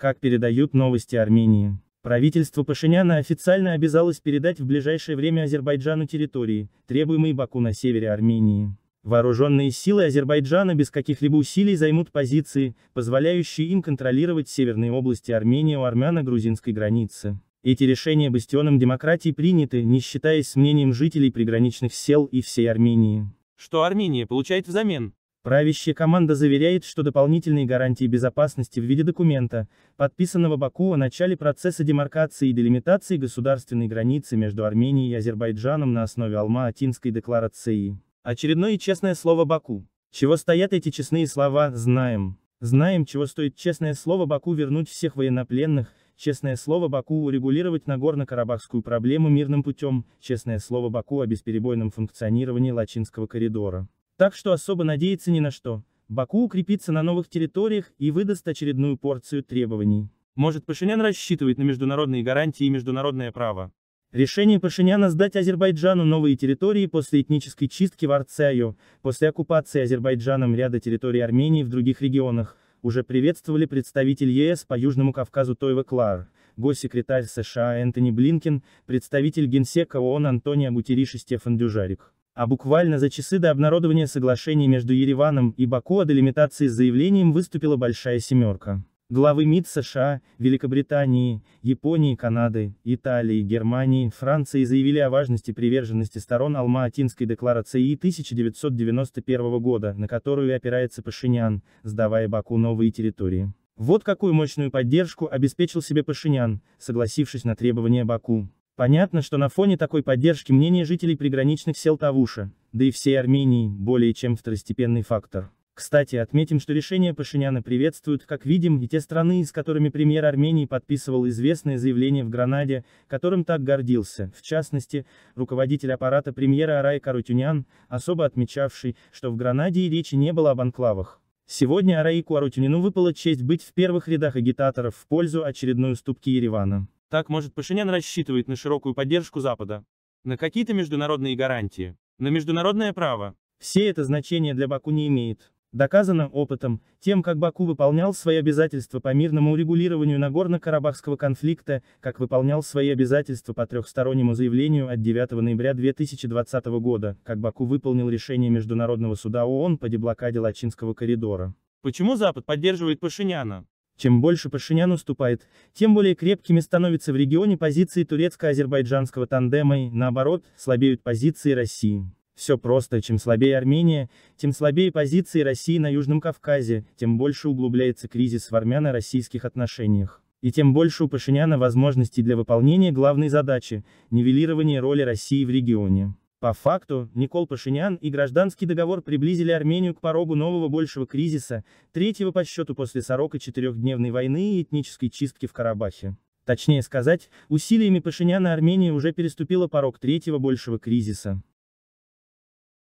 Как передают новости Армении, правительство Пашиняна официально обязалось передать в ближайшее время Азербайджану территории, требуемые Баку на севере Армении. Вооруженные силы Азербайджана без каких-либо усилий займут позиции, позволяющие им контролировать северные области Армении у армяно-грузинской границы. Эти решения бастионом демократии приняты, не считаясь с мнением жителей приграничных сел и всей Армении. Что Армения получает взамен? Правящая команда заверяет, что дополнительные гарантии безопасности в виде документа, подписанного Баку о начале процесса демаркации и делимитации государственной границы между Арменией и Азербайджаном на основе Алма-Атинской декларации. Очередное честное слово Баку. Чего стоят эти честные слова, знаем. Знаем, чего стоит честное слово Баку вернуть всех военнопленных, честное слово Баку урегулировать Нагорно-Карабахскую проблему мирным путем, честное слово Баку о бесперебойном функционировании Лачинского коридора. Так что особо надеяться ни на что. Баку укрепится на новых территориях и выдаст очередную порцию требований. Может Пашинян рассчитывает на международные гарантии и международное право. Решение Пашиняна сдать Азербайджану новые территории после этнической чистки в Арцею, после оккупации Азербайджаном ряда территорий Армении в других регионах, уже приветствовали представитель ЕС по Южному Кавказу Тойва Клар, госсекретарь США Энтони Блинкен, представитель генсека ООН Антония Гутериш и Стефан Дюжарик. А буквально за часы до обнародования соглашения между Ереваном и Баку о делимитации с заявлением выступила Большая Семерка. Главы МИД США, Великобритании, Японии, Канады, Италии, Германии, Франции заявили о важности приверженности сторон Алма-Атинской декларации 1991 года, на которую опирается Пашинян, сдавая Баку новые территории. Вот какую мощную поддержку обеспечил себе Пашинян, согласившись на требования Баку. Понятно, что на фоне такой поддержки мнение жителей приграничных сел Тавуша, да и всей Армении, более чем второстепенный фактор. Кстати, отметим, что решение Пашиняна приветствуют, как видим, и те страны, с которыми премьер Армении подписывал известное заявление в Гранаде, которым так гордился, в частности, руководитель аппарата премьера Арай Карутюнян, особо отмечавший, что в Гранаде и речи не было об анклавах. Сегодня Араику Арутюнину выпала честь быть в первых рядах агитаторов в пользу очередной уступки Еревана. Так, может, Пашинян рассчитывает на широкую поддержку Запада, на какие-то международные гарантии, на международное право. Все это значение для Баку не имеет. Доказано опытом, тем как Баку выполнял свои обязательства по мирному урегулированию Нагорно-Карабахского конфликта, как выполнял свои обязательства по трехстороннему заявлению от 9 ноября 2020 года, как Баку выполнил решение Международного суда ООН по деблокаде Лачинского коридора. Почему Запад поддерживает Пашиняна? Чем больше Пашинян уступает, тем более крепкими становятся в регионе позиции турецко-азербайджанского тандема и, наоборот, слабеют позиции России. Все просто, чем слабее Армения, тем слабее позиции России на Южном Кавказе, тем больше углубляется кризис в армяно-российских отношениях. И тем больше у Пашиняна возможностей для выполнения главной задачи – нивелирования роли России в регионе. По факту, Никол Пашинян и гражданский договор приблизили Армению к порогу нового большего кризиса, третьего по счету после 44-дневной войны и этнической чистки в Карабахе. Точнее сказать, усилиями Пашиняна Армения уже переступила порог третьего большего кризиса.